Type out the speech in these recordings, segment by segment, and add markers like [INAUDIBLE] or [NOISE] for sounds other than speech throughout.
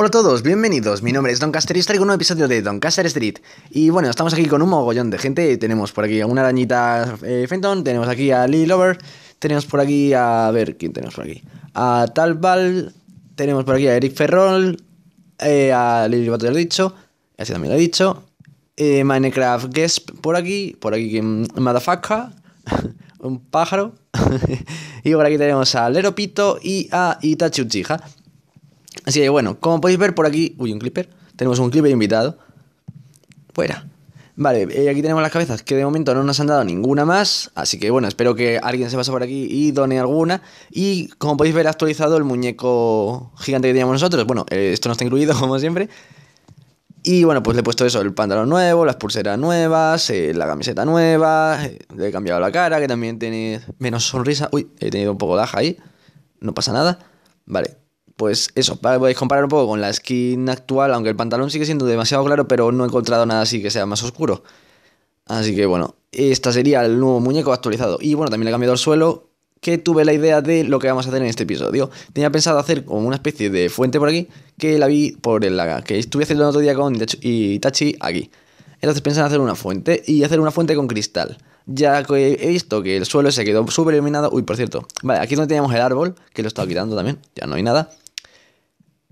Hola a todos, bienvenidos. Mi nombre es Don Doncaster y traigo un nuevo episodio de Don Doncaster Street. Y bueno, estamos aquí con un mogollón de gente. Tenemos por aquí a una arañita eh, Fenton, tenemos aquí a Lee Lover, tenemos por aquí a... a ver, ¿quién tenemos por aquí? A Talbal, tenemos por aquí a Eric Ferrol, eh, a Lily Bato lo he dicho, así también lo he dicho, eh, Minecraft Guest por aquí, por aquí Madafaka, [LAUGHS] un pájaro, [LAUGHS] y por aquí tenemos a Leropito y a Itachi Uchiha. Así que bueno, como podéis ver por aquí, uy, un clipper, tenemos un clipper invitado. Fuera. Vale, eh, aquí tenemos las cabezas, que de momento no nos han dado ninguna más, así que bueno, espero que alguien se pase por aquí y done alguna. Y como podéis ver, ha actualizado el muñeco gigante que teníamos nosotros. Bueno, eh, esto no está incluido, [LAUGHS] como siempre. Y bueno, pues le he puesto eso, el pantalón nuevo, las pulseras nuevas, eh, la camiseta nueva, le he cambiado la cara, que también tiene menos sonrisa. Uy, he tenido un poco de aja ahí, no pasa nada. Vale, pues eso, podéis comparar un poco con la skin actual, aunque el pantalón sigue siendo demasiado claro, pero no he encontrado nada así que sea más oscuro. Así que bueno, esta sería el nuevo muñeco actualizado. Y bueno, también le he cambiado el suelo, que tuve la idea de lo que vamos a hacer en este episodio. Tenía pensado hacer como una especie de fuente por aquí, que la vi por el laga, que estuve haciendo el otro día con Itachi aquí. Entonces pensé en hacer una fuente y hacer una fuente con cristal. Ya que he visto que el suelo se quedó súper iluminado. Uy, por cierto, vale, aquí es donde teníamos el árbol, que lo estado quitando también, ya no hay nada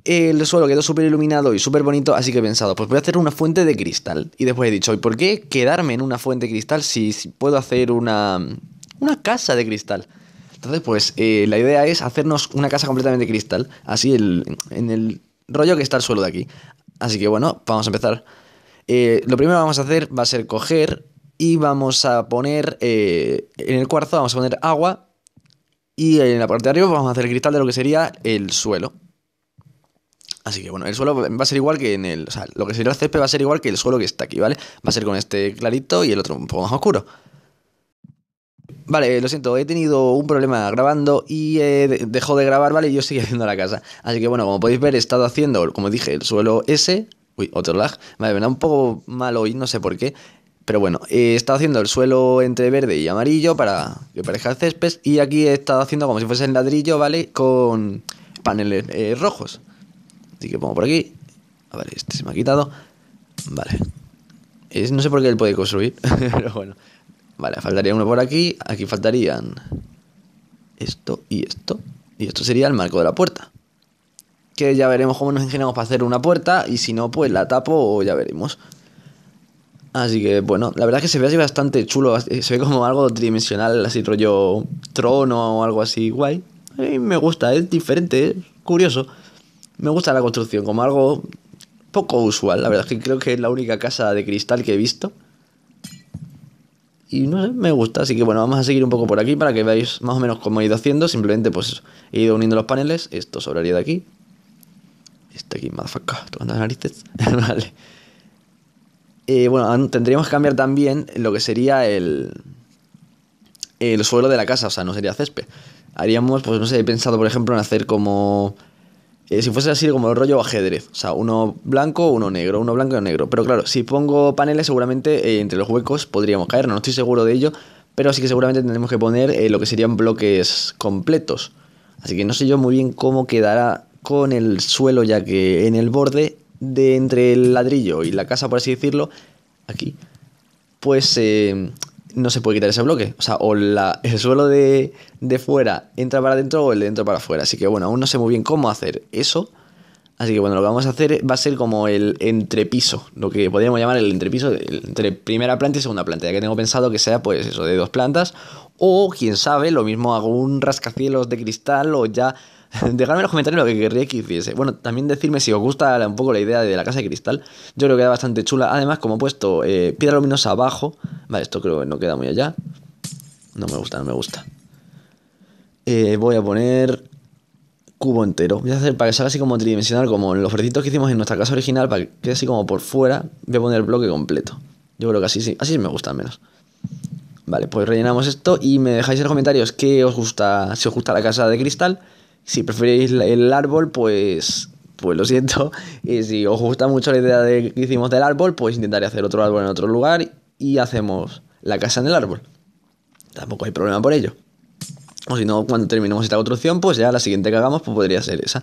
el suelo quedó súper iluminado y súper bonito, así que he pensado, pues voy a hacer una fuente de cristal. Y después he dicho, ¿y por qué quedarme en una fuente de cristal si, puedo hacer una, una casa de cristal? Entonces, pues eh, la idea es hacernos una casa completamente de cristal, así en el rollo que está el suelo de aquí. Así que bueno, vamos a empezar. Eh, lo primero que vamos a hacer va a ser coger y vamos a poner eh, en el cuarzo, vamos a poner agua y en la parte de arriba vamos a hacer el cristal de lo que sería el suelo. Así que bueno, el suelo va a ser igual que en el. O sea, lo que sería el césped va a ser igual que el suelo que está aquí, ¿vale? Va a ser con este clarito y el otro un poco más oscuro. Vale, lo siento, he tenido un problema grabando y eh, dejó de grabar, ¿vale? Y yo sigo haciendo [LAUGHS] la casa. Así que bueno, como podéis ver, he estado haciendo, como dije, el suelo ese... Uy, otro lag. Vale, me da un poco mal hoy, no sé por qué. Pero bueno, he estado haciendo el suelo entre verde y amarillo para que parezca el césped. Y aquí he estado haciendo como si fuese el ladrillo, ¿vale? Con paneles eh, rojos. Así que pongo por aquí. A ver, este se me ha quitado. Vale. no sé por qué él puede construir, [LAUGHS] pero bueno. Vale, faltaría uno por aquí. Aquí faltarían esto y esto. Y esto sería el marco de la puerta. Que ya veremos cómo nos ingeniamos para hacer una puerta. Y si no, pues la tapo o ya veremos. Así que bueno, la verdad es que se ve así bastante chulo, eh, se ve como algo tridimensional, así rollo trono o algo así guay. me gusta, es diferente, es curioso me gusta la construcción como algo poco usual. La verdad es que creo que es la única casa de cristal que he visto. Y no sé, me gusta. Así que bueno, vamos a seguir un poco por aquí para que veáis más o menos cómo he ido haciendo. Simplemente pues he ido uniendo los paneles. Esto sobraría de aquí. Este aquí, motherfucker, tocando las narices. [LAUGHS] vale. Eh, bueno, tendríamos que cambiar también lo que sería el, el suelo de la casa. O sea, no sería césped. Haríamos, pues no sé, he pensado por ejemplo en hacer como eh, si fuese así como el rollo ajedrez, o sea, uno blanco, uno negro, uno blanco y uno negro. Pero claro, si pongo paneles, seguramente eh, entre los huecos podríamos caer, no estoy seguro de ello, pero sí que seguramente tendremos que poner eh, lo que serían bloques completos. Así que no sé yo muy bien cómo quedará con el suelo, ya que en el borde de entre el ladrillo y la casa, por así decirlo, aquí, pues no se puede quitar ese bloque. O sea, o el suelo de, de fuera entra para adentro o el de dentro para afuera. Así que bueno, aún no sé muy bien cómo hacer eso. Así que bueno, lo que vamos a hacer va a ser como el entrepiso, lo que podríamos llamar el entrepiso entre primera planta y segunda planta, ya que tengo pensado que sea pues eso de dos plantas o quién sabe, lo mismo hago un rascacielos de cristal o ya [LAUGHS] Dejadme en los comentarios lo que querría que hiciese. Bueno, también decirme si os gusta un poco la idea de la casa de cristal. Yo creo que queda bastante chula. Además, como he puesto eh, piedra luminosa abajo. Vale, esto creo que no queda muy allá. No me gusta, no me gusta. Eh, voy a poner cubo entero. Voy a hacer para que salga así como tridimensional, como en los ofrecitos que hicimos en nuestra casa original, para que quede así como por fuera. Voy a poner el bloque completo. Yo creo que así sí, así me gusta menos. Vale, pues rellenamos esto y me dejáis en los comentarios qué os gusta, si os gusta la casa de cristal si preferís el árbol, pues, pues lo siento. [LAUGHS] Y si os gusta mucho la idea de que hicimos del árbol, pues intentaré hacer otro árbol en otro lugar y hacemos la casa en el árbol. Tampoco hay problema por ello. O si no, cuando terminemos esta construcción, pues ya la siguiente que hagamos pues podría ser esa.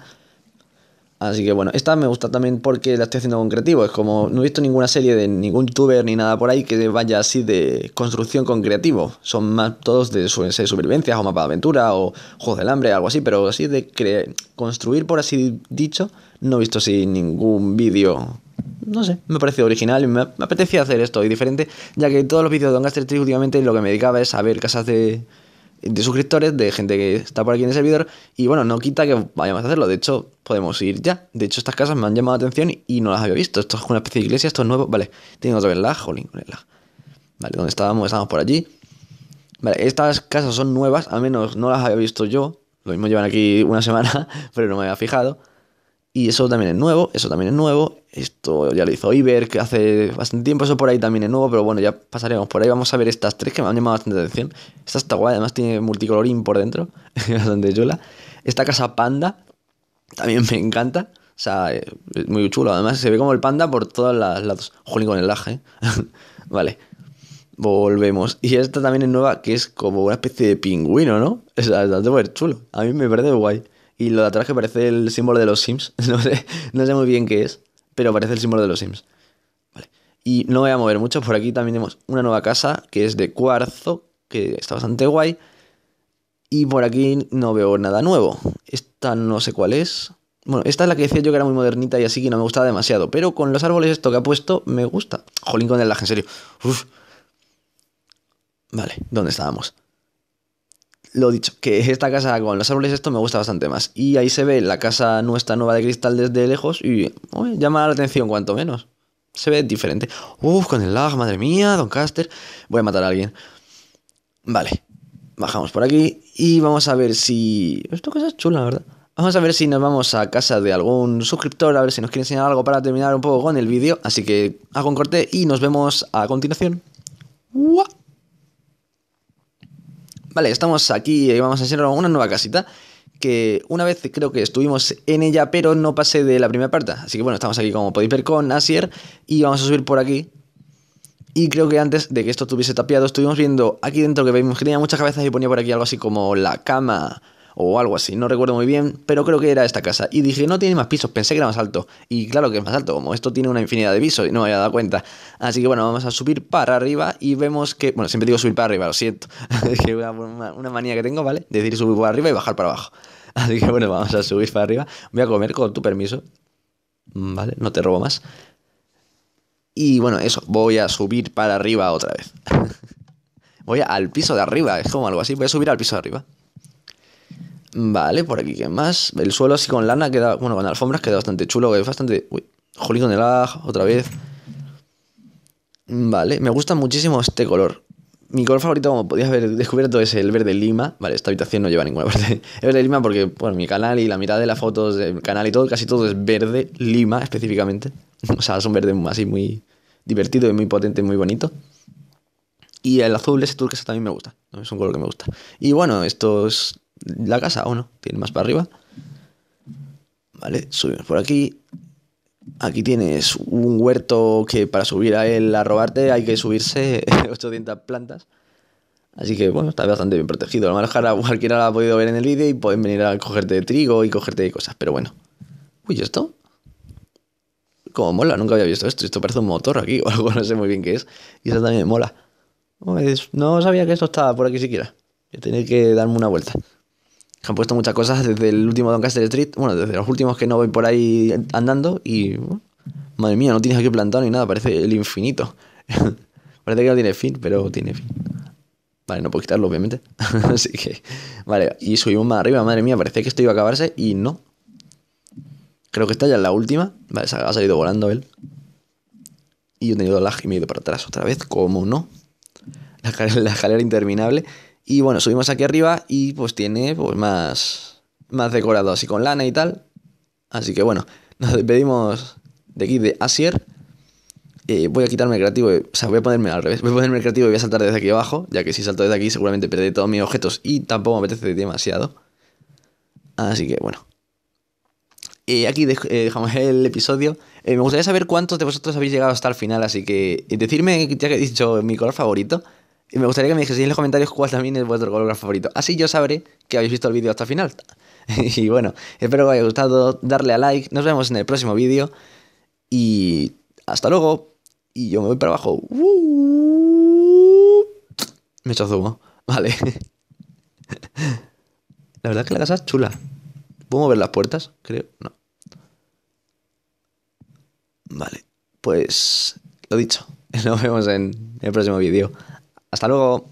Así que bueno, esta me gusta también porque la estoy haciendo con creativo, es Como no he visto ninguna serie de ningún youtuber ni nada por ahí que vaya así de construcción con creativo. Son más todos de ser supervivencias o mapa de aventura o juegos del hambre, algo así, pero así de construir, por así dicho, no he visto así ningún vídeo no sé, me pareció original y me apetecía hacer esto y diferente, ya que todos los vídeos de Gaster Tree últimamente lo que me dedicaba es a ver casas de de suscriptores, de gente que está por aquí en el servidor. Y bueno, no quita que vayamos a hacerlo. De hecho, podemos ir ya. De hecho, estas casas me han llamado la atención y no las había visto. Esto es una especie de iglesia, esto es nuevo. Vale, tengo otra vez la jolín, Vale, donde estábamos? Estábamos por allí. Vale, estas casas son nuevas, al menos no las había visto yo. Lo mismo llevan aquí una semana, [LAUGHS] pero no me había fijado. Y eso también es nuevo, eso también es nuevo. Esto ya lo hizo Iber, que hace bastante tiempo, eso por ahí también es nuevo, pero bueno, ya pasaremos por ahí. Vamos a ver estas tres que me han llamado bastante atención. Esta está guay, además tiene multicolorín por dentro, [LAUGHS] bastante chula. Esta casa panda, también me encanta. O sea, es muy chulo. Además, se ve como el panda por todos lados. Jolín con el laje. ¿eh? [LAUGHS] vale. Volvemos. Y esta también es nueva, que es como una especie de pingüino, ¿no? Es bastante pues, chulo. A mí me parece guay. Y lo de atrás que parece el símbolo de los Sims. [LAUGHS] No sé, muy bien qué es, pero parece el símbolo de los Sims. Y no voy a mover mucho. Por aquí también tenemos una nueva casa que es de cuarzo, que está bastante guay. Y por aquí no veo nada nuevo. Esta no sé cuál es. Bueno, esta es la que decía yo que era muy modernita y así que no me gustaba demasiado. Pero con los árboles esto que ha puesto me gusta. Jolín con el laje, en serio. Vale, ¿dónde estábamos? lo dicho, que esta casa con los árboles esto me gusta bastante más. Y ahí se ve la casa nuestra nueva de cristal desde lejos y llama la atención cuanto menos. Se ve diferente. Uf, con el lag, madre mía, Don Caster. Voy a matar a alguien. Vale, bajamos por aquí y vamos a ver si... Esto cosa es chula, ¿verdad? Vamos a ver si nos vamos a casa de algún suscriptor, a ver si nos quiere enseñar algo para terminar un poco con el vídeo. Así que hago un corte y nos vemos a continuación. Vale, estamos aquí y eh, vamos a hacer una nueva casita que una vez creo que estuvimos en ella, pero no pasé de la primera parte. Así que bueno, estamos aquí como podéis ver con Asier y vamos a subir por aquí. Y creo que antes de que esto estuviese tapiado, estuvimos viendo aquí dentro que veíamos que tenía muchas cabezas y ponía por aquí algo así como la cama o algo así, no recuerdo muy bien, pero creo que era esta casa. Y dije, no tiene más pisos, pensé que era más alto. Y claro que es más alto, como esto tiene una infinidad de pisos y no me había dado cuenta. Así que bueno, vamos a subir para arriba y vemos que, bueno, siempre digo subir para arriba, lo siento, [LAUGHS] es que una, una manía que tengo, ¿vale? Decir subir para arriba y bajar para abajo. [LAUGHS] Así que bueno, vamos a subir para arriba. Voy a comer con tu permiso. Mm, vale, no te robo más. Y bueno, eso, voy a subir para arriba otra vez. [LAUGHS] voy al piso de arriba, es como algo así. Voy a subir al piso de arriba. Vale, por aquí, ¿qué más? El suelo así con lana queda, bueno, con alfombras queda bastante chulo, que es bastante... Uy, jolín con el ajo otra vez. Vale, me gusta muchísimo este color. Mi color favorito, como podías haber descubierto, es el verde lima. Vale, esta habitación no lleva ninguna parte. [LAUGHS] El verde lima porque, bueno, mi canal y la mitad de las fotos del canal y todo, casi todo es verde lima específicamente. [LAUGHS] O sea, es un verde así muy divertido y muy potente, muy bonito. Y el azul ese turquesa también me gusta. Es un color que me gusta. Y bueno, estos la casa o no. Tiene más para arriba. Vale, subimos por aquí. Aquí tienes un huerto que para subir a él a robarte hay que subirse 800 [LAUGHS] plantas. Así que bueno, está bastante bien protegido. A lo mejor cualquiera lo ha podido ver en el vídeo y pueden venir a cogerte de trigo y cogerte de cosas. Pero bueno. Uy, ¿esto? Como mola, nunca había visto esto. Esto parece un motor aquí [LAUGHS] o algo, no sé muy bien qué es. Y eso también mola. Pues, no sabía que esto estaba por aquí siquiera. Voy a que darme una vuelta que han puesto muchas cosas desde el último Doncaster Street, bueno, desde los últimos que no voy por ahí andando y... madre mía, no tienes aquí plantado ni nada, parece el infinito. [LAUGHS] parece que no tiene fin, pero tiene fin. Vale, no puedo quitarlo, obviamente. [LAUGHS] Así que... Vale, y subimos más arriba, madre mía, parece que esto iba a acabarse y no. Creo que esta ya es la última. Vale, ha salido volando él. Y yo he tenido lag y me he ido para atrás otra vez, ¿Cómo no. La la escalera interminable. Y bueno, subimos aquí arriba y pues tiene pues más, más decorado así con lana y tal. Así que bueno, [LAUGHS] nos despedimos de aquí de Asier. Eh, voy a quitarme el creativo, o sea, voy a ponerme al revés, voy a ponerme el creativo y voy a saltar desde aquí abajo, ya que si salto desde aquí seguramente perderé todos mis objetos y tampoco me apetece demasiado. Así que bueno. Y eh, aquí eh, dejamos el episodio. me gustaría saber cuántos de vosotros habéis llegado hasta el final, así que decirme ya que he dicho mi color favorito, y me gustaría que me dijeseis en los comentarios cuál también es vuestro color favorito. Así yo sabré que habéis visto el vídeo hasta el final. [LAUGHS] y bueno, espero que os haya gustado. Darle a like. Nos vemos en el próximo vídeo. Y hasta luego. Y yo me voy para abajo. me he zumo. Vale. [LAUGHS] La verdad es que la casa es chula. ¿Puedo mover las puertas? Creo. No. Vale. Pues lo dicho. [LAUGHS] Nos vemos en el próximo vídeo. Hasta luego.